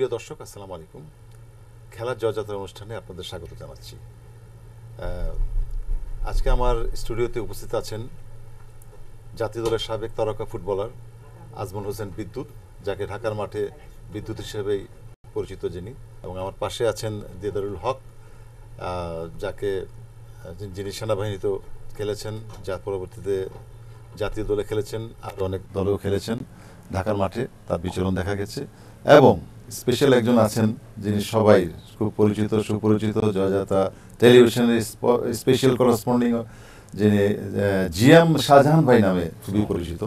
প্রিয় দর্শক আসসালামু আলাইকুম খেলার জয়যাত্রা অনুষ্ঠানে আপনাদের স্বাগত জানাচ্ছি আজকে আমার স্টুডিওতে উপস্থিত আছেন জাতীয় দলের সাবেক তারকা ফুটবলার আজমল হোসেন বিদ্যুৎ যাকে ঢাকার মাঠে বিদ্যুৎ হিসেবেই পরিচিত যিনি এবং আমার পাশে আছেন দিদারুল হক যাকে যিনি সেনাবাহিনীতেও খেলেছেন যা পরবর্তীতে জাতীয় দলে খেলেছেন আর অনেক দলেও খেলেছেন ঢাকার মাঠে তার বিচরণ দেখা গেছে এবং স্পেশাল একজন আছেন যিনি সবাই খুব পরিচিত সুপরিচিত জয়জাতা টেলিভিশনের স্পেশাল করসপন্ডিং যিনি জিএম শাহজাহান ভাই নামে খুবই পরিচিত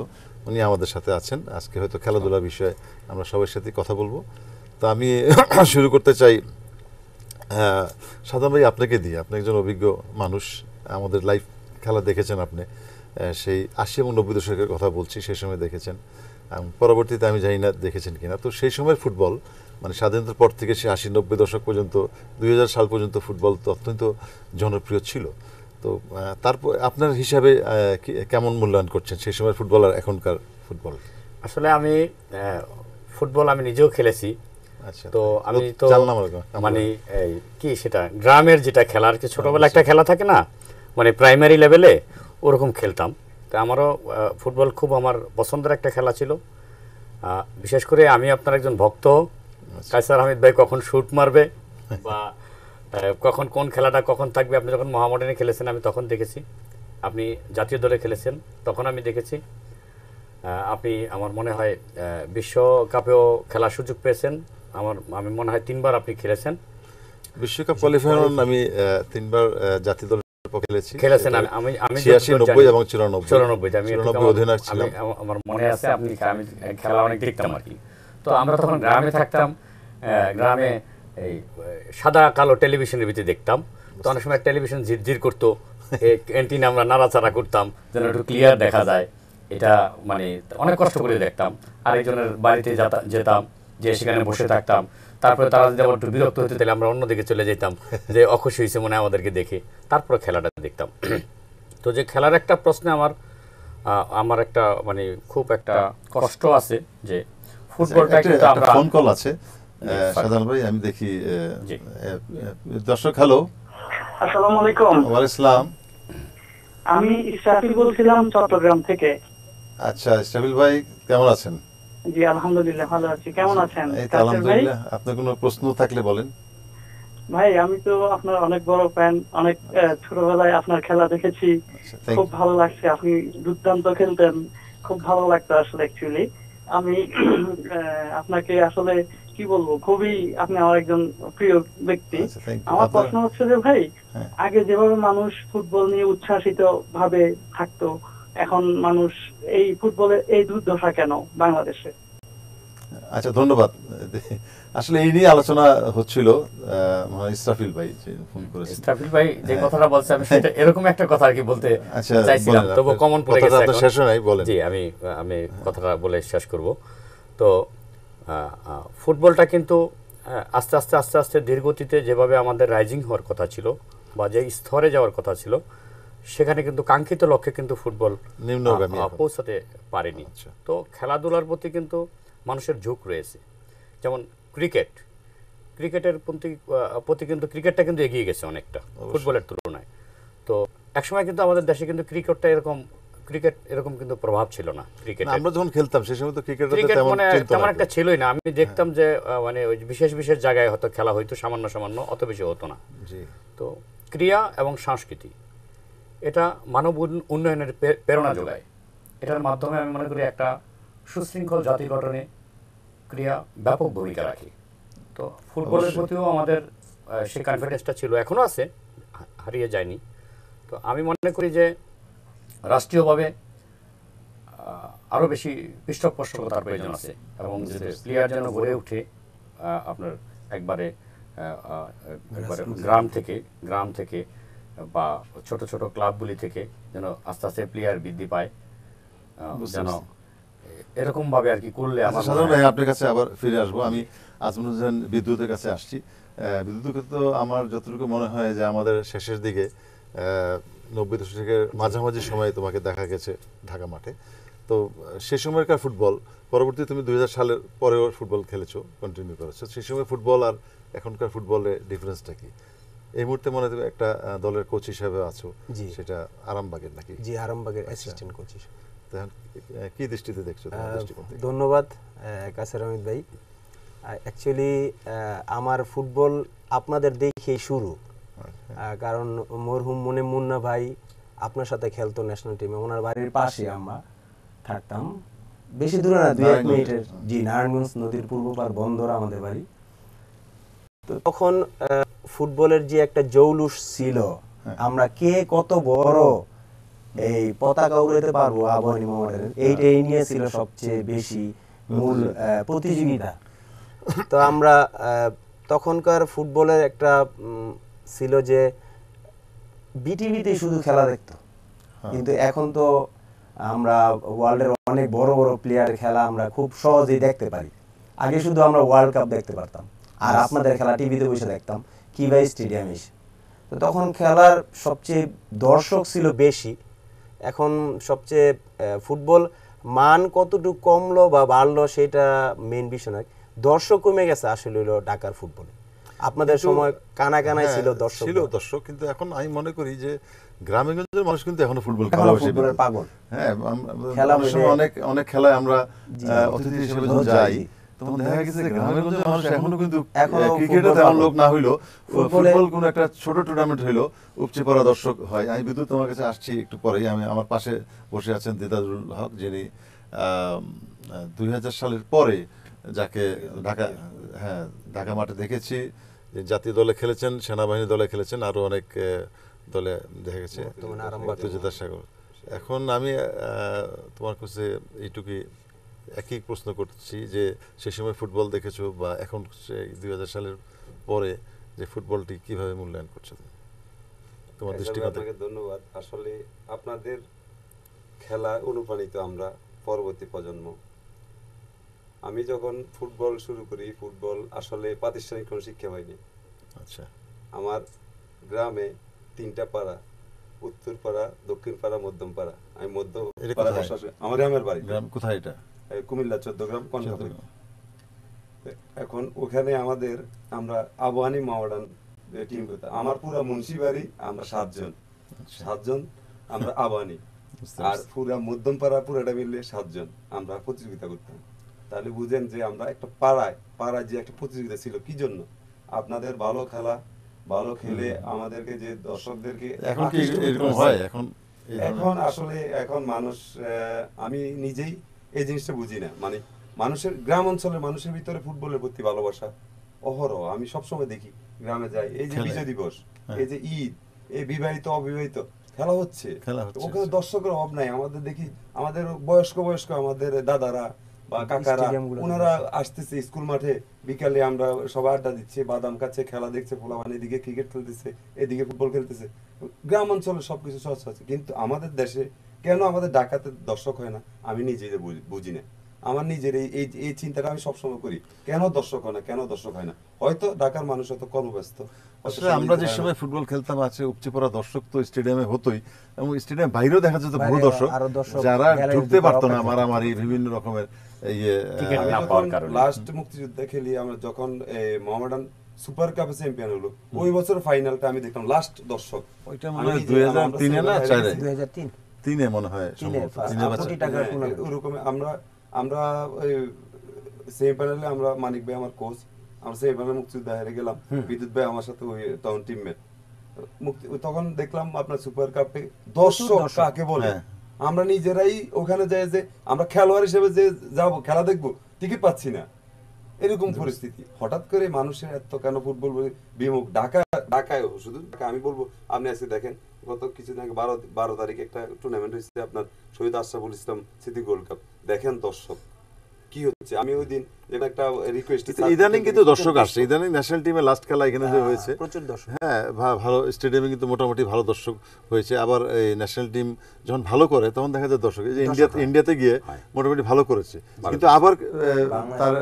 উনি আমাদের সাথে আছেন আজকে হয়তো খেলাধুলা বিষয়ে আমরা সবার সাথে কথা বলবো তা আমি শুরু করতে চাই সাধারণ ভাই আপনাকে দিয়ে আপনি একজন অভিজ্ঞ মানুষ আমাদের লাইভ খেলা দেখেছেন আপনি সেই আশি এবং নব্বই দশকের কথা বলছি সেই সময় দেখেছেন পরবর্তীতে আমি জানি না দেখেছেন কিনা তো সেই সময়ের ফুটবল মানে স্বাধীনতার পর থেকে সে আশি নব্বই দশক পর্যন্ত দুই সাল পর্যন্ত ফুটবল তো অত্যন্ত জনপ্রিয় ছিল তো তারপর আপনার হিসাবে কেমন মূল্যায়ন করছেন সেই সময়ের ফুটবল আর এখনকার ফুটবল আসলে আমি ফুটবল আমি নিজেও খেলেছি আচ্ছা, তো আমি তো মানে কি সেটা গ্রামের যেটা খেলার ছোটবেলা একটা আচ্ছা। খেলা থাকে না মানে প্রাইমারি লেভেলে ওরকম খেলতাম তা আমারও ফুটবল খুব আমার পছন্দের একটা খেলা ছিল বিশেষ করে আমি আপনার একজন ভক্ত আচ্ছা। কায়সার আহমেদ ভাই কখন শ্যুট মারবে বা কখন কোন খেলাটা কখন থাকবে আপনি যখন মহামডানে খেলেছেন আমি তখন দেখেছি আপনি জাতীয় দলে খেলেছেন তখন আমি দেখেছি আপনি আমার মনে হয় বিশ্বকাপেও খেলার সুযোগ পেয়েছেন আমার আমি মনে হয় তিনবার আপনি খেলেছেন বিশ্বকাপ কোয়ালিফায়ার আমি তিনবার জাতীয় দল পক্ষে খেলেছি খেলেছেন আমি আমি 86 90 এবং 94 94 আমি 94 অধিনায়ক ছিলাম আমার মনে আছে আপনি আমি খেলা অনেক দেখতাম আর কি তো আমরা তখন গ্রামে থাকতাম গ্রামে এই সাদা কালো টেলিভিশনের ভিতরে দেখতাম তো অনেক সময় টেলিভিশন ঝিরঝির করতো ক্যান্টিনে আমরা নাড়াচাড়া করতাম যেন একটু ক্লিয়ার দেখা যায় এটা মানে অনেক কষ্ট করে দেখতাম আরেকজনের বাড়িতে যেতাম যে সেখানে বসে থাকতাম তারপরে তারা যদি আমার একটু বিরক্ত হতো তাহলে আমরা অন্যদিকে চলে যেতাম যে অখুশি হয়েছে মনে আমাদেরকে দেখে তারপরে খেলাটা দেখতাম তো যে খেলার একটা প্রশ্নে আমার আমার একটা মানে খুব একটা কষ্ট আছে যে ফুটবলটা কিন্তু আমরা ফোন কল আছে সাধারণ ভাই আমি দেখি দর্শক হ্যালো আসসালামু আলাইকুম ওয়া আলাইকুম আমি ইসরাফিল বলছিলাম চট্টগ্রাম থেকে আচ্ছা ইসরাফিল ভাই কেমন আছেন জি আলহামদুলিল্লাহ ভালো আছি কেমন আচ্ছা, আছেন আলহামদুলিল্লাহ আপনার কোনো প্রশ্ন থাকলে বলেন ভাই আমি তো আপনার অনেক বড় ফ্যান অনেক ছোটবেলায় আপনার খেলা দেখেছি আচ্ছা, খুব ভালো লাগছে আপনি দুর্দান্ত খেলতেন খুব ভালো লাগতো আসলে অ্যাকচুয়ালি আমি আপনাকে আসলে কি বলবো খুবই আপনি আমার একজন প্রিয় ব্যক্তি আচ্ছা, আমার প্রশ্ন হচ্ছে যে ভাই হ্যাঁ। আগে যেভাবে মানুষ ফুটবল নিয়ে উচ্ছ্বাসিত ভাবে থাকতো এখন মানুষ এই ফুটবলের এই দুর্দশা কেন বাংলাদেশে আচ্ছা ধন্যবাদ আসলে এই নিয়ে আলোচনা হচ্ছিল ভাই ফোন করেছেন ভাই যে হ্যাঁ। কথাটা আমি সেটা হ্যাঁ। এরকম একটা কথা আর কি বলতে আচ্ছা, চাইছিলাম তবু কমন পড়ে গেছে কথাটা শেষ হয় বলেন জি আমি আমি হ্যাঁ। কথাটা বলে শেষ করব তো ফুটবলটা কিন্তু আস্তে আস্তে আস্তে আস্তে ধীরগতিতে যেভাবে আমাদের রাইজিং হওয়ার কথা ছিল বা যে স্তরে যাওয়ার কথা ছিল সেখানে কিন্তু কাঙ্ক্ষিত লক্ষ্যে কিন্তু ফুটবল পৌঁছাতে পারেনি আচ্ছা। তো খেলাধুলার প্রতি কিন্তু মানুষের ঝোঁক রয়েছে যেমন ক্রিকেট ক্রিকেটের প্রতি প্রতি কিন্তু ক্রিকেটটা কিন্তু এগিয়ে গেছে অনেকটা ফুটবলের তুলনায় তো একসময় কিন্তু আমাদের দেশে কিন্তু ক্রিকেটটা এরকম ক্রিকেট এরকম কিন্তু প্রভাব ছিল না ক্রিকেট আমরা যখন খেলতাম সেই সময় তো ক্রিকেট মানে তেমন একটা ছিলই না আমি হ্যাঁ। দেখতাম যে মানে ওই বিশেষ বিশেষ জায়গায় হয়তো খেলা হয়তো সামান্য সামান্য অত বেশি হতো না তো ক্রিয়া এবং সংস্কৃতি এটা মানব উন্নয়নের প্রেরণা যোগায় এটার মাধ্যমে আমি মনে করি একটা সুশৃঙ্খল জাতি গঠনে ক্রিয়া ব্যাপক ভূমিকা রাখে তো ফুটবলের প্রতিও আমাদের সে কনফিডেন্সটা ছিল এখনও আছে হারিয়ে যায়নি তো আমি মনে করি যে রাষ্ট্রীয়ভাবে আরও বেশি পৃষ্ঠপোষকতার প্রয়োজন আছে এবং প্লেয়ার যেন গড়ে উঠে আপনার একবারে একবারে গ্রাম থেকে গ্রাম থেকে বা ছোট ছোট ক্লাবগুলি থেকে যেন আস্তে আস্তে প্লেয়ার বৃদ্ধি পায় যেন এরকম ভাবে আর কি করলে আচ্ছা, আমার সাধারণ ভাই আপনার কাছে আবার ফিরে আসবো আমি আজমুল হোসেন বিদ্যুতের কাছে আসছি বিদ্যুৎকে তো আমার যতটুকু মনে হয় যে আমাদের শেষের দিকে নব্বই দশকের মাঝামাঝি সময়ে তোমাকে দেখা গেছে ঢাকা মাঠে তো সে সময়কার ফুটবল পরবর্তী তুমি দুই সালের পরেও ফুটবল খেলেছো কন্টিনিউ করেছো সেই সময় ফুটবল আর এখনকার ফুটবলের ডিফারেন্সটা কী এই মুহূর্তে মনে হয় একটা দলের কোচ হিসেবে আছো জি সেটা আরামবাগের নাকি জি আরামবাগের অ্যাসিস্ট্যান্ট আচ্ছা। কোচ হিসেবে কি দৃষ্টিতে দেখছো ধন্যবাদ কাসের আহমেদ ভাই অ্যাকচুয়ালি আমার ফুটবল আপনাদের দেখেই শুরু আচ্ছা। কারণ মরহুম মনে মুন্না ভাই আপনার সাথে খেলতো ন্যাশনাল টিমে ওনার বাড়ির পাশে আমরা থাকতাম বেশি দূরে না দুই এক মিনিটের জি নারায়ণগঞ্জ নদীর পূর্ব পার বন্দর আমাদের বাড়ি তো তখন ফুটবলের যে একটা জৌলুস ছিল হ্যাঁ। আমরা কে কত বড় এই পতাকা উড়াতে পারবো আবহানী মোহামেডানের হ্যাঁ। এইটাই নিয়ে ছিল সবচেয়ে বেশি মূল প্রতিযোগিতা তো আমরা তখনকার ফুটবলের একটা ছিল যে বিটিভিতে শুধু খেলা দেখতো হ্যাঁ। কিন্তু এখন তো আমরা ওয়ার্ল্ডের অনেক বড় বড় প্লেয়ারের খেলা আমরা খুব সহজেই দেখতে পারি আগে শুধু আমরা ওয়ার্ল্ড কাপ দেখতে পারতাম আর আপনাদের খেলা টিভিতে বসে দেখতাম কিবাই স্টেডিয়াম এসে তো তখন খেলার সবচেয়ে দর্শক ছিল বেশি এখন সবচেয়ে ফুটবল মান কতটুকু কমলো বা বাড়লো সেটা মেন বিষয় নয় দর্শক কমে গেছে আসলে হলো ঢাকার ফুটবলে আপনাদের সময় কানা কানায় হ্যাঁ, ছিল দর্শক ছিল দর্শক কিন্তু এখন আমি মনে করি যে গ্রামেগঞ্জের মানুষ কিন্তু এখনো ফুটবল ভালোবাসে পাগল হ্যাঁ অনেক অনেক খেলায় আমরা অতিথি হিসেবে যাই তখন দেখা গেছে গ্রামের মানুষ এখনো কিন্তু ক্রিকেটে তেমন লোক না হইলো ফুটবল কোনো একটা ছোট টুর্নামেন্ট হইলো উপচে পড়া দর্শক হয় আমি বিদ্যুৎ তোমার কাছে আসছি একটু পরেই আমি আমার পাশে বসে আছেন দিদারুল হক যিনি দুই সালের পরে যাকে ঢাকা হ্যাঁ ঢাকা মাঠে দেখেছি জাতীয় দলে খেলেছেন সেনাবাহিনী দলে খেলেছেন আরও অনেক দলে দেখা গেছে এখন আমি তোমার কাছে এইটুকুই একই প্রশ্ন করছি যে সে সময় ফুটবল দেখেছো বা এখন দুই হাজার সালের পরে যে ফুটবলটি কিভাবে মূল্যায়ন করছো তোমার হ্যাঁ, দৃষ্টিকোণ থেকে ধন্যবাদ আসলে আপনাদের খেলা অনুপ্রাণিত আমরা পরবর্তী প্রজন্ম আমি যখন ফুটবল শুরু করি ফুটবল আসলে প্রাতিষ্ঠানিক কোনো শিক্ষা হয়নি আচ্ছা আমার গ্রামে তিনটা পাড়া উত্তর পাড়া দক্ষিণ পাড়া মধ্যম পাড়া আমি মধ্য আমার গ্রামের বাড়ি গ্রাম কোথায় এটা কুমিল্লা চোদ্দগ্রাম কনকাপুরি এখন ওখানে আমাদের আমরা আবহানি মাওয়ান টিম আমার পুরা মুন্সিবাড়ি আমরা সাতজন আচ্ছা। সাতজন আমরা আবহানি আর পুরা মধ্যম পাড়া পুরাটা মিললে সাতজন আমরা প্রতিযোগিতা করতাম তাহলে বুঝেন যে আমরা একটা পাড়ায় পাড়ায় যে একটা প্রতিযোগিতা ছিল কি জন্য আপনাদের ভালো খেলা ভালো খেলে আমাদেরকে যে দর্শকদেরকে এখন এখন আসলে এখন মানুষ আমি নিজেই এই জিনিসটা বুঝি না মানে মানুষের গ্রাম অঞ্চলের মানুষের ভিতরে ফুটবলের প্রতি ভালোবাসা অহরহ আমি সবসময় দেখি গ্রামে যাই এই যে বিজয় দিবস হ্যাঁ। এই যে ঈদ এই বিবাহিত অবিবাহিত খেলা হচ্ছে ওখানে দর্শকের অভাব নাই আমাদের দেখি আমাদের বয়স্ক বয়স্ক আমাদের দাদারা বা কাকারা ওনারা আসতেছে স্কুল মাঠে বিকালে আমরা সবাই আড্ডা দিচ্ছি বাদাম কাছে খেলা দেখছে পোলাবান এদিকে ক্রিকেট খেলতেছে এদিকে ফুটবল খেলতেছে গ্রাম অঞ্চলে সবকিছু সহজ আছে কিন্তু আমাদের দেশে কেন আমাদের ডাকাতে দর্শক হয় না আমি নিজে বুঝি না আমার নিজের এই এই এই চিন্তাটা আমি সবসময় করি কেন দর্শক হয় না কেন দর্শক হয় না হয়তো ঢাকার মানুষ হয়তো কর্মব্যস্ত আসলে আমরা যে সময় ফুটবল খেলতাম আছে উপচে পড়া দর্শক তো স্টেডিয়ামে হতোই এবং স্টেডিয়াম বাইরেও দেখা যেত বহু দর্শক যারা ঢুকতে পারতো না মারামারি বিভিন্ন রকমের লাস্ট মুক্তিযুদ্ধ খেলি আমরা যখন মোহামেডান সুপার কাপ চ্যাম্পিয়ন হলো ওই বছর ফাইনালটা আমি দেখলাম লাস্ট দর্শক ওইটা মানে দুই হাজার তিনে না দুই হাজার তিন তিনে মনে হয় হ্যাঁ, আমরা আমরা সেমিফাইনালে আমরা মানিক ভাই আমার কোচ আমরা সেমিফাইনালে মুক্তিযোদ্ধা হেরে গেলাম বিদ্যুৎ ভাই আমার সাথে ওই তখন টিমমেট তখন দেখলাম আপনার সুপার কাপে দর্শক কাকে বলে হ্যাঁ। আমরা নিজেরাই ওখানে যাই যে আমরা খেলোয়াড় হিসেবে যে যাবো খেলা দেখবো টিকিট পাচ্ছি না এরকম পরিস্থিতি হঠাৎ করে মানুষের এত কেন ফুটবল বিমুখ ঢাকা ঢাকায় শুধু আমি বলবো আপনি আজকে দেখেন গত কিছুদিন আগে বারো বারো তারিখে একটা টুর্নামেন্ট হয়েছে আপনার শহীদ আশরাফুল ইসলাম স্মৃতি গোল্ড কাপ দেখেন দর্শক কি হচ্ছে আমি ওই দিন যেটা একটা রিকোয়েস্ট ইদানিং কিন্তু দর্শক আসছে ইদানিং ন্যাশনাল টিমে লাস্ট খেলা এখানে যে হ্যাঁ, হয়েছে প্রচুর দর্শক হ্যাঁ ভালো স্টেডিয়ামে কিন্তু মোটামুটি ভালো দর্শক হয়েছে আবার এই ন্যাশনাল টিম যখন ভালো করে তখন দেখা যায় দর্শক এই যে ইন্ডিয়াতে গিয়ে মোটামুটি ভালো করেছে কিন্তু আবার তার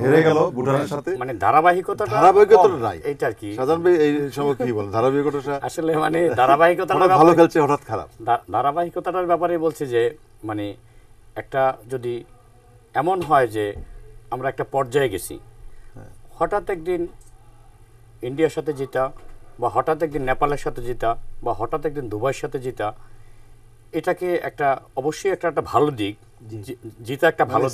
হেরে গেল ভুটানের সাথে মানে ধারাবাহিকতা ধারাবাহিকতা নাই এটা কি সাধারণ ভাই এই সব কি বলেন ধারাবাহিকতা আসলে মানে ধারাবাহিকতা মানে ভালো খেলছে হঠাৎ খারাপ ধারাবাহিকতাটার ব্যাপারে বলছে যে মানে একটা যদি এমন হয় যে আমরা একটা পর্যায়ে গেছি হ্যাঁ। হঠাৎ একদিন ইন্ডিয়ার সাথে জিতা বা হঠাৎ একদিন নেপালের সাথে জিতা বা হঠাৎ একদিন দুবাইয়ের সাথে জিতা এটাকে একটা অবশ্যই একটা একটা ভালো দিক জিতা একটা ভালো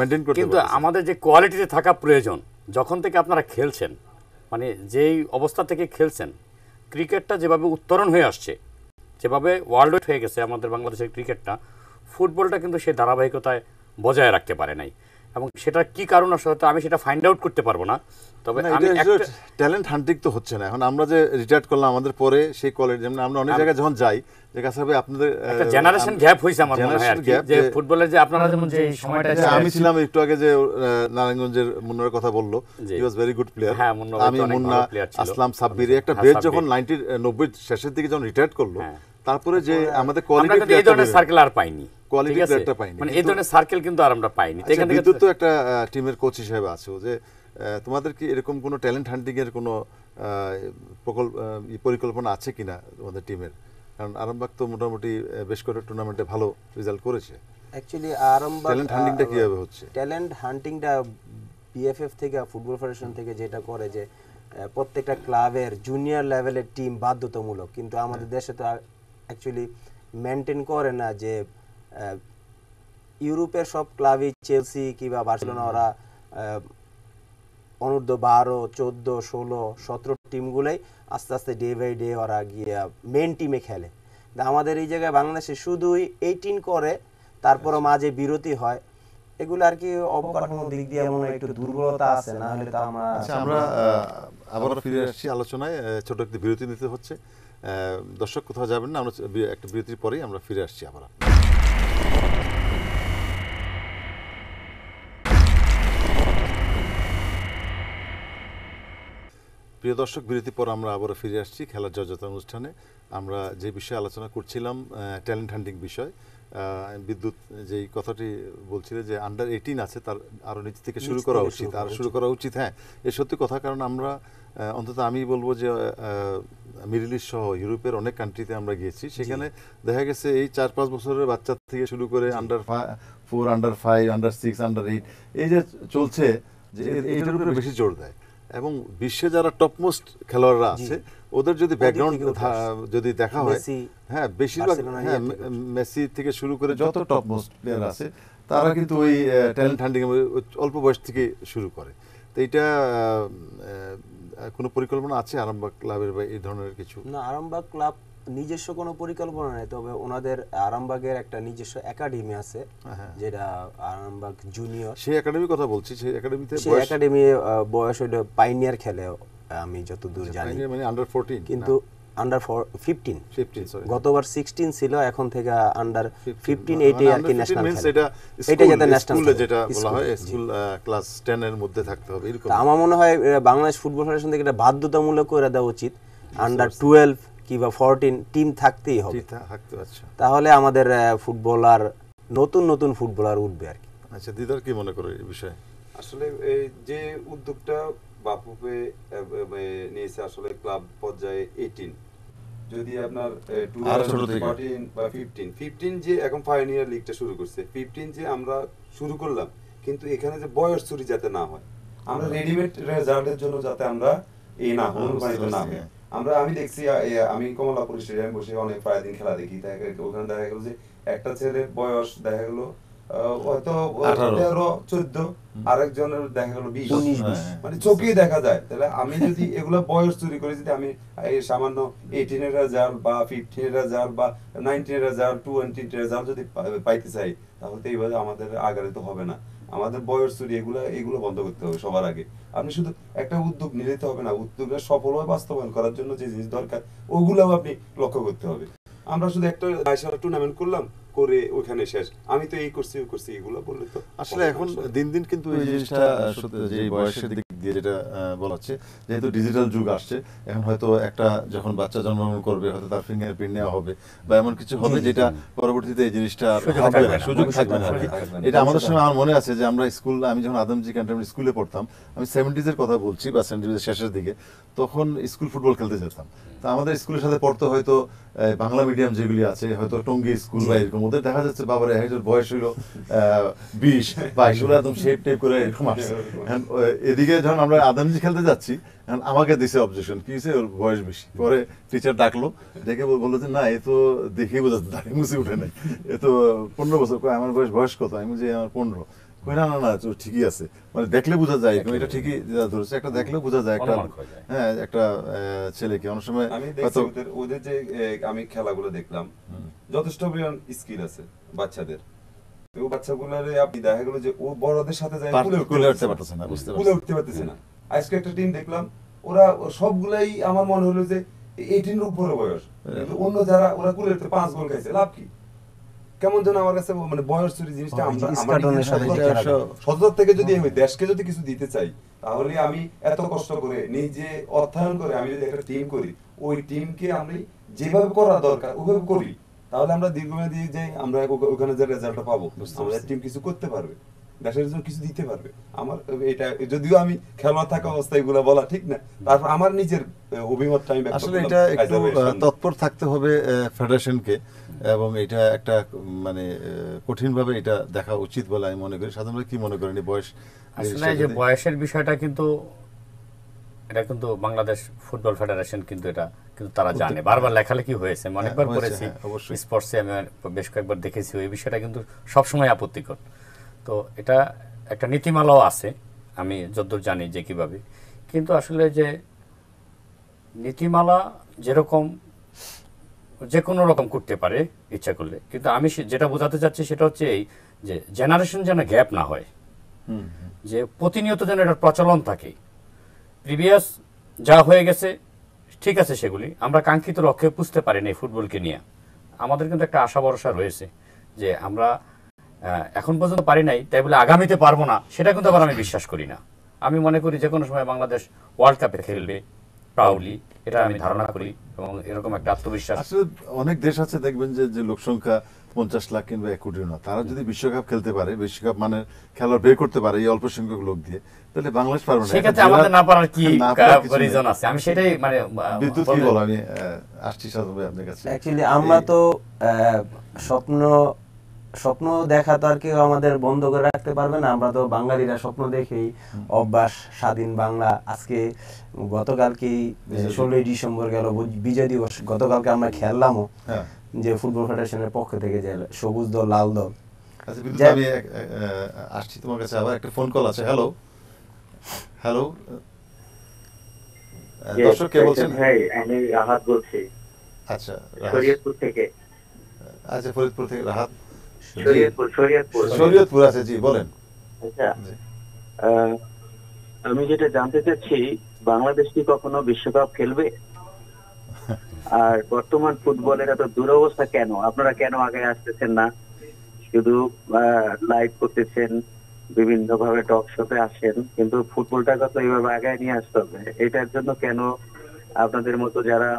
মানে দিক কিন্তু আমাদের যে কোয়ালিটিতে থাকা প্রয়োজন যখন থেকে আপনারা খেলছেন মানে যেই অবস্থা থেকে খেলছেন ক্রিকেটটা যেভাবে উত্তরণ হয়ে আসছে যেভাবে ওয়ার্ল্ড হয়ে গেছে আমাদের বাংলাদেশের ক্রিকেটটা ফুটবলটা কিন্তু সেই ধারাবাহিকতায় বজায় রাখতে পারে নাই এবং সেটা কি কারণ হয়তো আমি সেটা ফাইন্ড আউট করতে পারবো না তবে ট্যালেন্ট হান্টিং তো হচ্ছে না এখন আমরা যে রিটায়ার্ড করলাম আমাদের পরে সেই কলেজ যেমন আমরা অনেক জায়গায় যখন যাই যে কাছে আপনাদের একটা জেনারেশন গ্যাপ আমার মনে হয় যে ফুটবলের যে আপনারা যেমন যে সময়টা আমি ছিলাম একটু আগে যে নারায়ণগঞ্জের মুন্নার কথা বললো he was very good player হ্যাঁ আমি মুন্না আসলাম হ্যাঁ, সাব্বির একটা যখন 90 90 শেষের দিকে যখন রিটায়ার্ড করলো হ্যাঁ। তারপরে যে আমাদের কোয়ালিটি সার্কেল আর পাইনি কোয়ালিটি প্লেয়ারটা পাইনি মানে এই ধরনের সার্কেল কিন্তু আর আমরা পাইনি আচ্ছা, এখান থেকে তো একটা টিমের কোচ হিসেবে আছে যে তোমাদের কি এরকম কোনো ট্যালেন্ট হান্টিং এর কোনো পরিকল্পনা আছে কিনা তোমাদের টিমের কারণ আরামবাগ তো মোটামুটি বেশ কয়েকটা টুর্নামেন্টে ভালো রেজাল্ট করেছে অ্যাকচুয়ালি আরামবাগ ট্যালেন্ট হান্টিংটা কিভাবে হচ্ছে ট্যালেন্ট হান্টিংটা বিএফএফ থেকে ফুটবল ফেডারেশন থেকে যেটা করে যে প্রত্যেকটা ক্লাবের জুনিয়র লেভেলের টিম বাধ্যতামূলক কিন্তু আমাদের হ্যাঁ। দেশে তো অ্যাকচুয়ালি মেনটেন করে না যে ইউরোপের সব ক্লাবই চেলসি কিংবা বার্সেলোনা ওরা অনূর্ধ্ব বারো চোদ্দো ষোলো সতেরো টিমগুলোই আস্তে আস্তে ডে বাই ডে ওরা গিয়ে মেন টিমে খেলে আমাদের এই জায়গায় বাংলাদেশে শুধুই এইটিন করে তারপরও আচ্ছা। মাঝে বিরতি হয় এগুলো আর কি অবকাঠামো দিক দিয়ে এমন একটু দুর্বলতা আছে না হলে তো আমরা আচ্ছা আমরা আবার ফিরে আসছি আলোচনায় ছোট একটি বিরতি নিতে হচ্ছে দর্শক কোথাও যাবেন না আমরা একটা বিরতির পরেই আমরা ফিরে আসছি আবার প্রিয় দর্শক বিরতির পর আমরা আবারও ফিরে আসছি খেলার জর্জাতা অনুষ্ঠানে আমরা যে বিষয়ে আলোচনা করছিলাম ট্যালেন্ট হান্ডিং বিষয় বিদ্যুৎ যেই কথাটি বলছিল যে আন্ডার এইটিন আছে তার আরও নিচ থেকে শুরু করা উচিত আর শুরু করা উচিত হ্যাঁ এ সত্যি কথা কারণ আমরা অন্তত আমি বলবো যে মিডিল ইস্ট সহ ইউরোপের অনেক কান্ট্রিতে আমরা গিয়েছি সেখানে দেখা গেছে এই চার পাঁচ বছরের বাচ্চা থেকে শুরু করে under four under five under six under eight এই যে চলছে যে এইটার উপরে বেশি জোর দেয় এবং বিশ্বে যারা টপমোস্ট খেলোয়াড়রা আছে ওদের যদি ব্যাকগ্রাউন্ড যদি দেখা হয় হ্যাঁ বেশিরভাগ হ্যাঁ মেসি থেকে শুরু করে যত টপমোস্ট প্লেয়ার আছে তারা কিন্তু ওই ট্যালেন্ট হান্ডিং অল্প বয়স থেকে শুরু করে তো এটা কোনো পরিকল্পনা আছে আরামবাগ ক্লাবের বা এই ধরনের কিছু না আরামবাগ ক্লাব নিজস্ব কোনো পরিকল্পনা নেই তবে ওনাদের আরামবাগের একটা নিজস্ব একাডেমি আছে হ্যাঁ। যেটা আরামবাগ জুনিয়র সেই একাডেমি কথা বলছি সেই একাডেমিতে সেই একাডেমি বয়স হইলো পাইনিয়ার খেলে আমি যতদূর আচ্ছা, জানি মানে আন্ডার 14 কিন্তু আন্ডার 15 15 গতবার 16 ছিল এখন থেকে আন্ডার 15 এইটাই আর কি ন্যাশনাল এটা এটা যেটা ন্যাশনাল স্কুলে যেটা বলা হয় স্কুল ক্লাস 10 এর মধ্যে থাকতে হবে এরকম আমার মনে হয় বাংলাদেশ ফুটবল ফেডারেশন থেকে এটা বাধ্যতামূলক করে দেওয়া উচিত আন্ডার 12 কিংবা ফোরটিন টিম থাকতেই হবে তাহলে আমাদের ফুটবলার নতুন নতুন ফুটবলার উঠবে আর কি আচ্ছা দিদার কি মনে করে এই বিষয়ে আসলে এই যে উদ্যোগটা বাফুফে নিয়েছে আসলে ক্লাব পর্যায়ে এইটিন যদি আপনার ফোরটিন বা ফিফটিন ফিফটিন যে এখন ফাইনিয়ার লিগটা শুরু করছে ফিফটিন যে আমরা শুরু করলাম কিন্তু এখানে যে বয়স চুরি যাতে না হয় আমরা রেডিমেড রেজাল্টের জন্য যাতে আমরা এই না হ্যাঁ, অনুপ্রাণিত না হয় আমরা আমি দেখছি আমি কমলাপুর স্টেডিয়ামে বসে অনেক প্রায় দিন খেলা দেখি দেখা ওখানে দেখা গেল যে একটা ছেলের বয়স দেখা গেলো হয়তো আরেকজনের দেখা গেলো হ্যাঁ। মানে চোখেই দেখা যায় তাহলে আমি যদি এগুলো বয়স চুরি যদি আমি বা বা যদি পাইতে চাই তাহলে তো এইভাবে আমাদের আগাড়িত হবে না আমাদের বয়স চুরি এগুলো এগুলো বন্ধ করতে হবে সবার আগে আপনি শুধু একটা উদ্যোগ নিয়ে নিতে হবে না উদ্যোগটা সফলভাবে বাস্তবায়ন করার জন্য যে জিনিস দরকার ওগুলাও আপনি লক্ষ্য করতে হবে আমরা শুধু একটা টুর্নামেন্ট করলাম করে ওখানে শেষ আমি তো এই করছি ওই করছি এগুলো বললে তো আসলে এখন দিন দিন কিন্তু এই জিনিসটা যে বয়সের দিক দিয়ে যেটা যেহেতু ডিজিটাল যুগ আসছে এখন হয়তো একটা যখন বাচ্চা জন্মগ্রহণ করবে হয়তো তার ফিঙ্গারপ্রিন্ট নেওয়া হবে বা এমন কিছু হবে যেটা পরবর্তীতে এই জিনিসটা সুযোগ থাকবে না এটা আমাদের সময় আমার মনে আছে যে আমরা স্কুল আমি যখন আদমজি ক্যান্টনমেন্ট স্কুলে পড়তাম আমি সেভেন্টিজের কথা বলছি বা সেভেন্টিজের শেষের দিকে তখন স্কুল ফুটবল খেলতে যেতাম তা আমাদের স্কুলের সাথে পড়তো হয়তো বাংলা মিডিয়াম যেগুলি আছে হয়তো টঙ্গী স্কুল বা এরকম মধ্যে দেখা যাচ্ছে বাবার একজন বয়স হইলো বিশ বাইশ ওরা একদম শেপ টেপ করে এরকম আসছে এদিকে যখন আমরা আদানজি খেলতে যাচ্ছি আমাকে দিছে অবজেকশন কি হয়েছে ওর বয়স বেশি পরে টিচার ডাকলো দেখে বললো যে না এ তো দেখেই বোঝাতে দাঁড়িয়ে মুছে উঠে নাই এ তো পনেরো বছর আমার বয়স বয়স কত আমি যে আমার পনেরো কই না না না ঠিকই আছে মানে দেখলে বোঝা যায় এটা ঠিকই ধরেছে একটা দেখলে বোঝা যায় একটা হ্যাঁ একটা ছেলে কি অনেক সময় আমি ওদের যে আমি খেলাগুলো দেখলাম যথেষ্ট পরিমাণ স্কিল আছে বাচ্চাদের ও আপনি দেখা যে ও বড়দের সাথে যায় উঠতে পারতেছে না হ্যাঁ। আজকে একটা টিম দেখলাম ওরা সবগুলাই আমার মনে হলো যে উপরে বয়স হ্যাঁ। অন্য যারা ওরা কুলে উঠতে পাঁচ গোল খাইছে লাভ কি কেমন যেন আমার কাছে মানে বয়স চুরি জিনিসটা সদর থেকে যদি হ্যাঁ। আমি দেশকে যদি কিছু দিতে চাই তাহলে আমি এত কষ্ট করে নিজে অর্থায়ন করে আমি যদি একটা টিম করি ওই টিমকে আমি যেভাবে করা দরকার ওভাবে করি তাহলে আমরা দীর্ঘমেয়াদী যে আমরা ওখানে যে রেজাল্ট পাবো আমাদের টিম কিছু করতে পারবে দেশের জন্য কিছু দিতে পারবে আমার এটা যদিও আমি খেলোয়াড় থাকা অবস্থায় এগুলো বলা ঠিক না তারপর আমার নিজের অভিমতটা আমি আসলে এটা একটু তৎপর থাকতে হবে ফেডারেশনকে এবং এটা একটা মানে কঠিনভাবে এটা দেখা উচিত বলে আমি মনে করি সাধারণত কি মনে করেন বয়স আসলে যে বয়সের বিষয়টা কিন্তু এটা কিন্তু বাংলাদেশ ফুটবল ফেডারেশন কিন্তু এটা কিন্তু তারা জানে বারবার লেখালেখি হয়েছে আমি হ্যাঁ, অনেকবার পড়েছি হ্যাঁ, স্পর্শে আমি বেশ কয়েকবার দেখেছি ওই বিষয়টা কিন্তু সবসময় আপত্তিকর তো এটা একটা নীতিমালাও আছে আমি যদ্দূর জানি যে কিভাবে কিন্তু আসলে যে নীতিমালা যেরকম যে কোনো রকম করতে পারে ইচ্ছা করলে কিন্তু আমি যেটা বোঝাতে চাচ্ছি সেটা হচ্ছে এই যে জেনারেশন যেন গ্যাপ না হয় যে প্রতিনিয়ত যেন এটার প্রচলন থাকে প্রিভিয়াস যা হয়ে গেছে ঠিক আছে সেগুলি আমরা কাঙ্ক্ষিত লক্ষ্যে পুষতে পারিনি ফুটবলকে নিয়ে আমাদের কিন্তু একটা আশা ভরসা রয়েছে যে আমরা এখন পর্যন্ত পারি নাই তাই বলে আগামীতে পারবো না সেটা কিন্তু আবার আমি বিশ্বাস করি না আমি মনে করি যে কোনো সময় বাংলাদেশ ওয়ার্ল্ড কাপে খেলবে প্রাউডলি এটা আমি ধারণা করি এবং এরকম একটা আত্মবিশ্বাস অনেক দেশ আছে দেখবেন যে লোকসংখ্যা পঞ্চাশ লাখ কিংবা এক কোটি না তারা যদি বিশ্বকাপ খেলতে পারে বিশ্বকাপ মানে খেলোয়াড় বের করতে পারে এই অল্প সংখ্যক লোক দিয়ে তাহলে বাংলাদেশ পারবে না সেক্ষেত্রে আমাদের না পারার কি রিজন আছে আমি সেটাই মানে বিদ্যুৎ কি বল আমি আসছি সাধবে আপনার কাছে অ্যাকচুয়ালি আমরা তো স্বপ্ন স্বপ্ন দেখা তো আর কেউ আমাদের বন্ধ করে রাখতে পারবে না আমরা তো বাঙালিরা স্বপ্ন দেখেই অভ্যাস স্বাধীন বাংলা আজকে গতকালকেই ষোলোই ডিসেম্বর গেল বিজয় দিবস গতকালকে আমরা খেললামও হ্যাঁ। যে ফুটবল ফেডারেশনের পক্ষ থেকে যে সবুজ দল লাল দল আচ্ছা আসছি তোমার কাছে আবার একটা ফোন কল আছে হ্যালো হ্যালো দর্শক কে বলছেন ভাই আমি রাহাত বলছি আচ্ছা শরীয়তপুর থেকে আচ্ছা ফরিদপুর থেকে রাহাত শরীয়তপুর শরীয়তপুর শরীয়তপুর আছে জি বলেন আচ্ছা আমি যেটা জানতে চাচ্ছি বাংলাদেশ কি কখনো বিশ্বকাপ খেলবে আর বর্তমান ফুটবলের এত দুরবস্থা কেন আপনারা কেন আগে আসতেছেন না শুধু লাইভ করতেছেন বিভিন্ন ভাবে টক শোতে আসেন কিন্তু ফুটবলটাকে তো এইভাবে আগায় নিয়ে আসতে হবে এটার জন্য কেন আপনাদের মতো যারা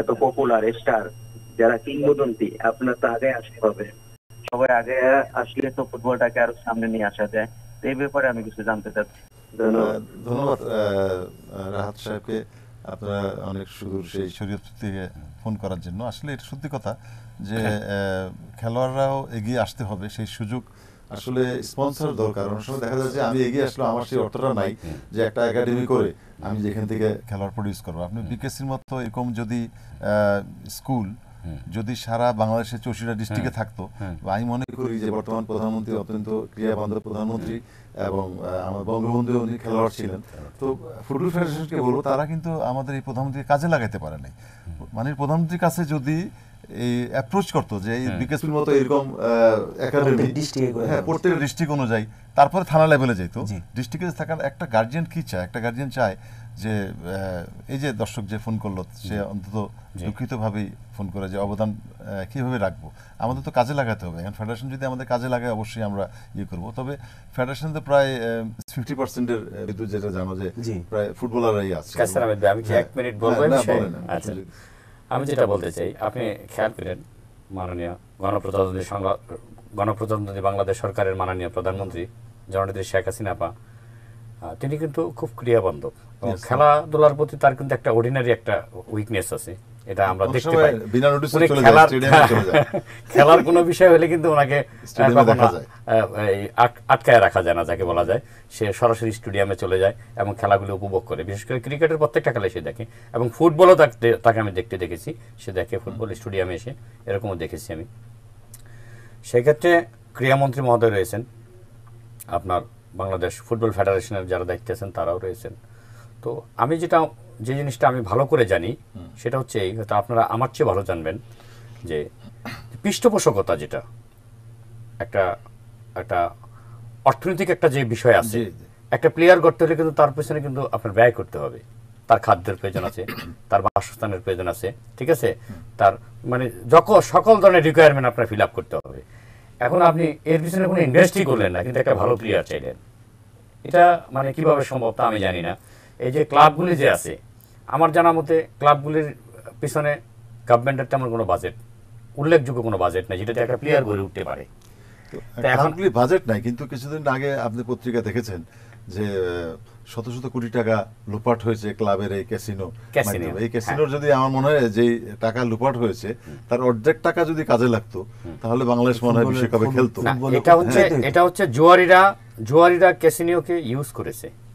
এত পপুলার স্টার যারা কিংবদন্তি আপনার তো আগে আসতে হবে সবাই আগে আসলে তো ফুটবলটাকে আরো সামনে নিয়ে আসা যায় এই ব্যাপারে আমি কিছু জানতে চাচ্ছি ধন্যবাদ রাহাত সাহেবকে আপনারা অনেক সেই শরীয়ত থেকে ফোন করার জন্য আসলে এটা সত্যি কথা যে হ্যাঁ। খেলোয়াড়রাও এগিয়ে আসতে হবে সেই সুযোগ আসলে স্পন্সর দরকার অনেক সময় দেখা যায় যে আমি এগিয়ে আসলে আমার সেই অর্থটা নাই যে একটা একাডেমি করে আমি যেখান থেকে খেলোয়াড় প্রডিউস করবো আপনি বিকেসির হ্যাঁ। মতো এরকম যদি স্কুল হ্যাঁ। যদি সারা বাংলাদেশের চৌষিটা ডিস্ট্রিক্টে হ্যাঁ। থাকতো হ্যাঁ। আমি মনে করি যে বর্তমান প্রধানমন্ত্রী অত্যন্ত ক্রীড়াবান্ধব প্রধানমন্ত্রী এবং আমার বঙ্গবন্ধু উনি খেলোয়াড় ছিলেন তো ফুটবল ফেডারেশনকে বলবো তারা কিন্তু আমাদের এই প্রধানমন্ত্রীকে কাজে লাগাতে পারে নাই মানে প্রধানমন্ত্রীর কাছে যদি অ্যাপ্রোচ করতো যে হ্যাঁ। বিকেএসপির মতো এরকম একাডেমি হ্যাঁ প্রত্যেক ডিস্ট্রিক্ট অনুযায়ী তারপরে থানা লেভেলে ডিস্ট্রিক্টে থাকার একটা গার্জিয়ান চায় একটা গার্জিয়ান চায় যে এই যে দর্শক যে ফোন করলো সে অন্তত দুঃখিতভাবেই ফোন করে যে অবদান কীভাবে রাখবো আমাদের তো কাজে লাগাতে হবে এখন ফেডারেশন যদি আমাদের কাজে লাগায় অবশ্যই আমরা ইয়ে করবো তবে ফেডারেশন তো প্রায় ফিফটি পার্সেন্টের যেটা জানো যে প্রায় ফুটবলাররাই আছে আমি হ্যাঁ। এক মিনিট বলবো হ্যাঁ, আচ্ছা আমি যেটা বলতে চাই আপনি খেয়াল করেন মাননীয় গণপ্রজাতন্ত্রী সংবাদ গণপ্রজাতন্ত্রী বাংলাদেশ সরকারের মাননীয় প্রধানমন্ত্রী জননেত্রী শেখ হাসিনা পা তিনি কিন্তু খুব ক্রিয়াবন্ধ খেলাধুলার প্রতি তার কিন্তু একটা অর্ডিনারি একটা উইকনেস আছে এটা আমরা দেখতে পাই বিনা নোটিসে চলে যায় স্টেডিয়ামে চলে যায় খেলার কোনো বিষয় হলে কিন্তু ওনাকে আটকায় রাখা যায় না যাকে বলা যায় সে সরাসরি স্টেডিয়ামে চলে যায় এবং খেলাগুলো উপভোগ করে বিশেষ করে ক্রিকেটের প্রত্যেকটা খেলা সে দেখে এবং ফুটবলও তাকে আমি দেখতে দেখেছি সে দেখে ফুটবল স্টেডিয়ামে এসে এরকমও দেখেছি আমি সেক্ষেত্রে ক্রীড়ামন্ত্রী মহোদয় রয়েছেন আপনার বাংলাদেশ ফুটবল ফেডারেশনের যারা দায়িত্বে আছেন তারাও রয়েছেন তো আমি যেটা যে জিনিসটা আমি ভালো করে জানি সেটা হচ্ছে এই হয়তো আপনারা আমার চেয়ে ভালো জানবেন যে পৃষ্ঠপোষকতা যেটা একটা একটা অর্থনৈতিক একটা যে বিষয় আছে একটা প্লেয়ার গড়তে হলে কিন্তু তার পেছনে কিন্তু আপনার ব্যয় করতে হবে তার খাদ্যের প্রয়োজন আছে তার বাসস্থানের প্রয়োজন আছে ঠিক আছে তার মানে যক সকল ধরনের রিকোয়ারমেন্ট আপনার ফিল আপ করতে হবে এখন আপনি এর পিছনে কোনো ইন্ডাস্ট্রি করলেন না কিন্তু একটা ভালো প্লেয়ার চাইলেন এটা মানে কিভাবে সম্ভব তা আমি জানি না এই যে ক্লাবগুলি যে আছে আমার জানা মতে ক্লাবগুলির পিছনে গভর্নমেন্টের তেমন কোনো বাজেট উল্লেখযোগ্য কোনো বাজেট নাই যেটাতে একটা প্লেয়ার গড়ে উঠতে পারে এখনগুলি বাজেট নাই কিন্তু কিছুদিন আগে আপনি পত্রিকা দেখেছেন যে শত শত কোটি টাকা লুপাট হয়েছে ক্লাবের এই ক্যাসিনো এই ক্যাসিনোর যদি আমার মনে হয় যে টাকা লুপাট হয়েছে তার অর্ধেক টাকা যদি কাজে লাগতো তাহলে বাংলাদেশ মনে হয় বিশ্বকাপে খেলতো এটা হচ্ছে হ্যাঁ। এটা হচ্ছে জুয়ারিরা জুয়ারিরা কে ইউজ করেছে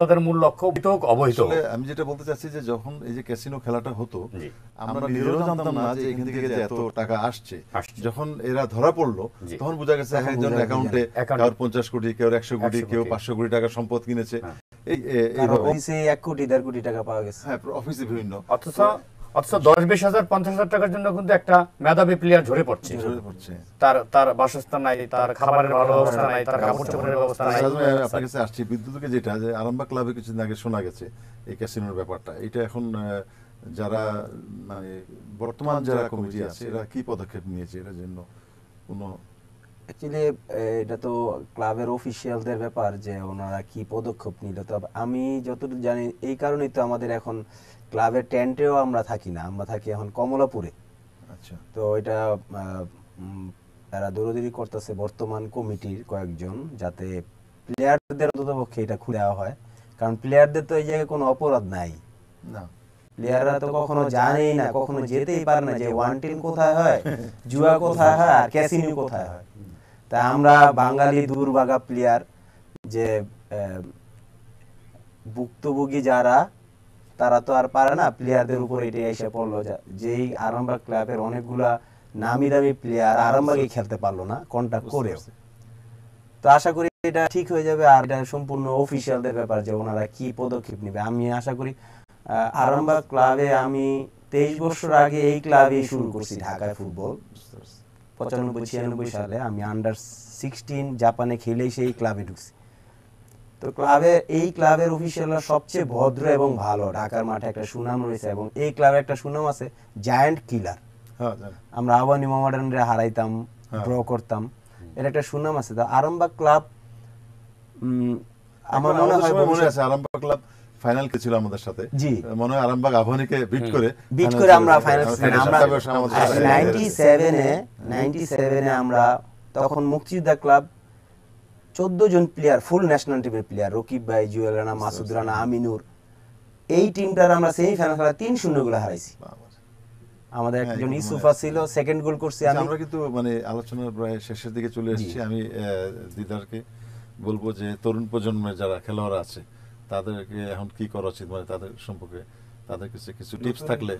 তাদের মূল লক্ষ্য অবহিত আমি যেটা বলতে চাচ্ছি যে যখন এই যে ক্যাসিনো খেলাটা হতো আমরা নিজেও জানতাম না যে এখান থেকে এত টাকা আসছে যখন এরা ধরা পড়লো তখন বোঝা গেছে একজন অ্যাকাউন্টে কারোর পঞ্চাশ কোটি কেউ একশো কোটি কেউ পাঁচশো কোটি টাকা সম্পদ কিনেছে হ্যাঁ। এই অফিসে এক কোটি দেড় কোটি টাকা পাওয়া গেছে হ্যাঁ অফিসে বিভিন্ন অথচ অথচ দশ বিশ হাজার পঞ্চাশ হাজার টাকার জন্য কিন্তু একটা মেধাবী প্লেয়ার ঝরে পড়ছে তার তার বাসস্থান নাই তার খাবারের ভালো ব্যবস্থা নাই তার কাপড় চোপড়ের ব্যবস্থা নাই আচ্ছা, আচ্ছা, আপনার কাছে আসছি বিদ্যুৎকে যেটা যে আরামবাগ ক্লাবে কিছুদিন আগে শোনা গেছে এই ক্যাসিনোর ব্যাপারটা এটা এখন যারা মানে বর্তমান যারা কমিটি আছে এরা কি পদক্ষেপ নিয়েছে এটার জন্য কোনো অ্যাকচুয়ালি eh, এটা তো ক্লাবের অফিসিয়ালদের ব্যাপার যে ওনারা কি পদক্ষেপ নিল আমি যতটুকু জানি এই কারণেই তো আমাদের এখন ক্লাবের টেন্টেও আমরা থাকি না আমরা থাকি এখন কমলাপুরে আচ্ছা তো এটা তারা দৌড়দৌড়ি করতেছে বর্তমান কমিটির কয়েকজন যাতে প্লেয়ারদের পক্ষে এটা খুলে দেওয়া হয় কারণ প্লেয়ারদের তো এই জায়গায় কোনো অপরাধ নাই না প্লেয়াররা তো কখনো জানেই না কখনো যেতেই পারে না যে ওয়ান টিম কোথায় হয় জুয়া কোথায় হয় আর ক্যাসিনো কোথায় হয় তা আমরা বাঙালি দুর্ভাগা প্লেয়ার যে ভুক্তভোগী যারা তারা তো আর পারে না প্লেয়ারদের উপর এটি এসে পড়লো যেই আরামবাগ ক্লাবের অনেকগুলা নামি দামি প্লেয়ার আরামবাগে খেলতে পারলো না কন্ট্যাক্ট করে তো আশা করি এটা ঠিক হয়ে যাবে আর এটা সম্পূর্ণ অফিসিয়ালদের ব্যাপার যে ওনারা কি পদক্ষেপ নেবে আমি আশা করি আরামবাগ ক্লাবে আমি তেইশ বছর আগে এই ক্লাবে শুরু করছি ঢাকায় ফুটবল পঁচানব্বই ছিয়ানব্বই সালে আমি আন্ডার সিক্সটিন জাপানে খেলেই সেই ক্লাবে ঢুকছি তো ক্লাবে এই ক্লাবের অফিসিয়ালরা সবচেয়ে ভদ্র এবং ভালো ঢাকার মাঠে একটা সুনাম রয়েছে এবং এই ক্লাবের একটা সুনাম আছে হ্যাঁ, জায়ান্ট কিলার আমরা আবানি মোহামেডানরে হারাইতাম ড্র হ্যাঁ। করতাম এটা একটা সুনাম আছে তো আরামবাগ ক্লাব আমার মনে হয় আরামবাগ ক্লাব ফাইনাল কে ছিল আমাদের সাথে জি মনে হয় আরামবাগ আহ্বানীকে বিট করে বিট করে আমরা ফাইনাল আমরা 97 এ 97 এ আমরা তখন মুক্তিযোদ্ধা ক্লাব 14 জন প্লেয়ার ফুল ন্যাশনাল টিমের প্লেয়ার রকিব ভাই জুয়েল রানা আচ্ছা, মাসুদ আচ্ছা। রানা আমিনুর এই টিমটার আমরা ফাইনাল খেলা তিন শূন্য গোলে হারাইছি আমাদের একজন ইসুফা ছিল সেকেন্ড গোল করছি আচ্ছা, আমি আমরা কিন্তু মানে আলোচনার প্রায় শেষের দিকে চলে এসেছি আমি দিদারকে বলবো যে তরুণ প্রজন্মের যারা খেলোয়াড় আছে তাদেরকে এখন কি করা উচিত মানে তাদের সম্পর্কে তাদের কিছু কিছু টিপস থাকলে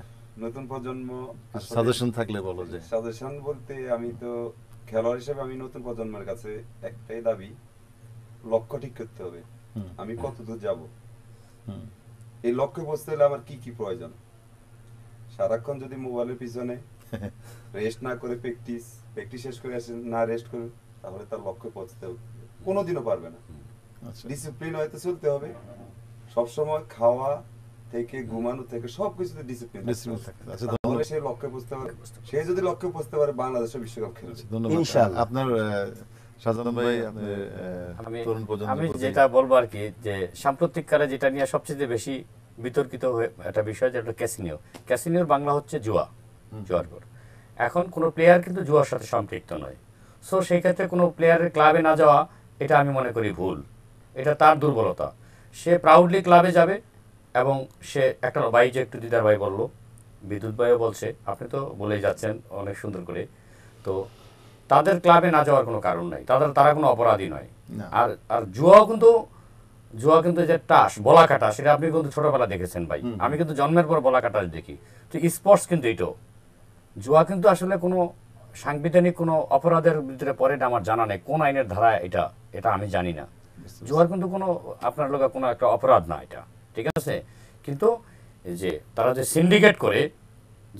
নতুন প্রজন্ম সাজেশন থাকলে বলো যে সাজেশন বলতে আমি তো খেলোয়াড় হিসেবে আমি নতুন প্রজন্মের কাছে একটাই দাবি লক্ষ্য ঠিক করতে হবে আমি কত দূর যাব এই লক্ষ্যে পৌঁছতে হলে আমার কি কি প্রয়োজন সারাক্ষণ যদি মোবাইলের পিছনে রেস্ট না করে প্র্যাকটিস প্র্যাকটিস শেষ করে আসেন না রেস্ট করে তাহলে তার লক্ষ্যে পৌঁছতে কোনোদিনও পারবে না ডিসিপ্লিন আচ্ছা। হয়তো চলতে হবে সবসময় খাওয়া থেকে ঘুমানো থেকে সবকিছুতে ডিসিপ্লিন আচ্ছা, তাহলে সে লক্ষ্যে পৌঁছতে পারে সে যদি লক্ষ্যে পৌঁছতে পারে বিশ্বকাপ আচ্ছা, আপনার আমি যেটা বলবো আর কি যে যেটা নিয়ে সবচেয়ে বেশি বিতর্কিত হয়ে একটা বিষয় যেটা ক্যাসিনিও ক্যাসিনিওর বাংলা হচ্ছে জুয়া জুয়ার পর এখন কোনো প্লেয়ার কিন্তু জুয়ার সাথে সম্পৃক্ত নয় সো সেই ক্ষেত্রে কোনো প্লেয়ারের ক্লাবে না যাওয়া এটা আমি মনে করি ভুল এটা তার দুর্বলতা সে প্রাউডলি ক্লাবে যাবে এবং সে একটা বাই যে একটু দিদার ভাই বললো বিদ্যুৎ ভাইও বলছে আপনি তো বলেই যাচ্ছেন অনেক সুন্দর করে তো তাদের ক্লাবে না যাওয়ার কোনো কারণ নাই তাদের তারা কোনো অপরাধী নয় আর আর জুয়াও কিন্তু জুয়া কিন্তু যে টাস বলা কাটা সেটা আপনি কিন্তু ছোটবেলা দেখেছেন ভাই আমি কিন্তু জন্মের পর বলা কাটা দেখি তো স্পোর্টস কিন্তু এটাও জুয়া কিন্তু আসলে কোনো সাংবিধানিক কোনো অপরাধের ভিতরে পড়ে এটা আমার জানা নেই কোন আইনের ধারা এটা এটা আমি জানি না জুয়ার কিন্তু কোনো আপনার লোক কোনো একটা অপরাধ না এটা ঠিক আছে কিন্তু যে তারা যে সিন্ডিকেট করে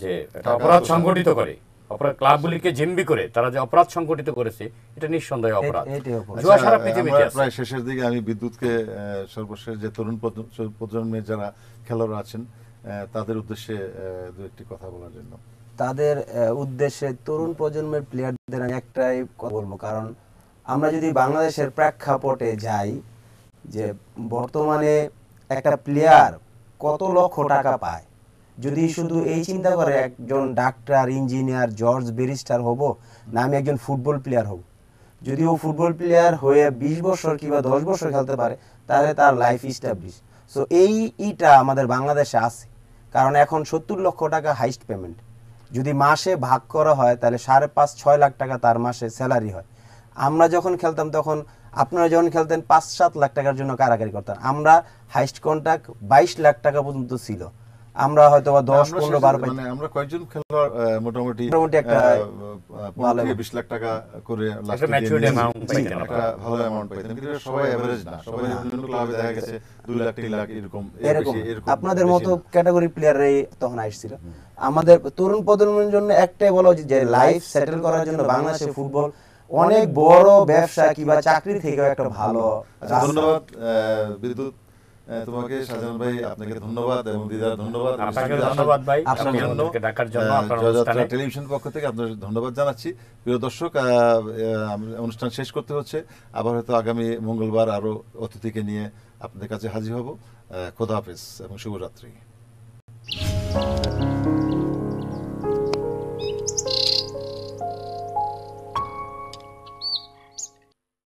যে অপরাধ সংগঠিত করে অপরাধ ক্লাবগুলিকে জিম্বি করে তারা যে অপরাধ সংগঠিত করেছে এটা নিঃসন্দেহে অপরাধ জুয়া আচ্ছা, সারা পৃথিবীতে প্রায় শেষের দিকে আমি বিদ্যুৎকে সর্বশেষ যে তরুণ প্রজন্মের যারা খেলোয়াড় আছেন তাদের উদ্দেশ্যে দু একটি কথা বলার জন্য তাদের উদ্দেশ্যে তরুণ প্রজন্মের প্লেয়ারদের আমি একটাই বলবো কারণ আমরা যদি বাংলাদেশের প্রেক্ষাপটে যাই যে বর্তমানে একটা প্লেয়ার কত লক্ষ টাকা পায় যদি শুধু এই চিন্তা করে একজন ডাক্তার ইঞ্জিনিয়ার জর্জ ব্যারিস্টার হব না আমি একজন ফুটবল প্লেয়ার হব যদি ও ফুটবল প্লেয়ার হয়ে ২০ বছর কিংবা দশ বছর খেলতে পারে তাহলে তার লাইফ ইস্টাবলিশ সো এই ইটা আমাদের বাংলাদেশে আছে কারণ এখন সত্তর লক্ষ টাকা হাইস্ট পেমেন্ট যদি মাসে ভাগ করা হয় তাহলে সাড়ে পাঁচ ছয় লাখ টাকা তার মাসে স্যালারি হয় আমরা যখন খেলতাম তখন আপনারা যখন খেলতেন পাঁচ সাত লাখ টাকার জন্য কারাকারি করতেন আমরা হাইস্ট কন্ট্রাক্ট বাইশ লাখ টাকা পর্যন্ত ছিল আমরা হয়তো বা দশ পনেরো বারো মানে আমরা কয়েকজন খেলোয়াড় মোটামুটি মোটামুটি একটা ভালো বিশ লাখ টাকা করে ভালো অ্যামাউন্ট পাইতেন কিন্তু সবাই না সবাই ক্লাবে হ্যাঁ। দেখা গেছে দুই লাখ তিন লাখ এরকম এরকম আপনাদের মতো ক্যাটাগরি প্লেয়াররাই তখন আসছিল আমাদের তরুণ প্রজন্মের জন্য একটাই বলা উচিত যে লাইফ সেটেল করার জন্য বাংলাদেশে ফুটবল অনেক বড় ব্যবসা কিংবা চাকরি থেকে একটা ভালো ধন্যবাদ বিদ্যুৎ তোমাকে সাজন ভাই আপনাকে ধন্যবাদ এবং দিদার ধন্যবাদ আপনাকে ধন্যবাদ ভাই আপনাকে জন্য ডাকার জন্য আপনার অনুষ্ঠানে টেলিভিশন পক্ষ থেকে আপনাদের ধন্যবাদ জানাচ্ছি প্রিয় দর্শক অনুষ্ঠান শেষ করতে হচ্ছে আবার হয়তো আগামী মঙ্গলবার আরো অতিথিকে নিয়ে আপনাদের কাছে হাজির হব খোদা হাফেজ এবং শুভরাত্রি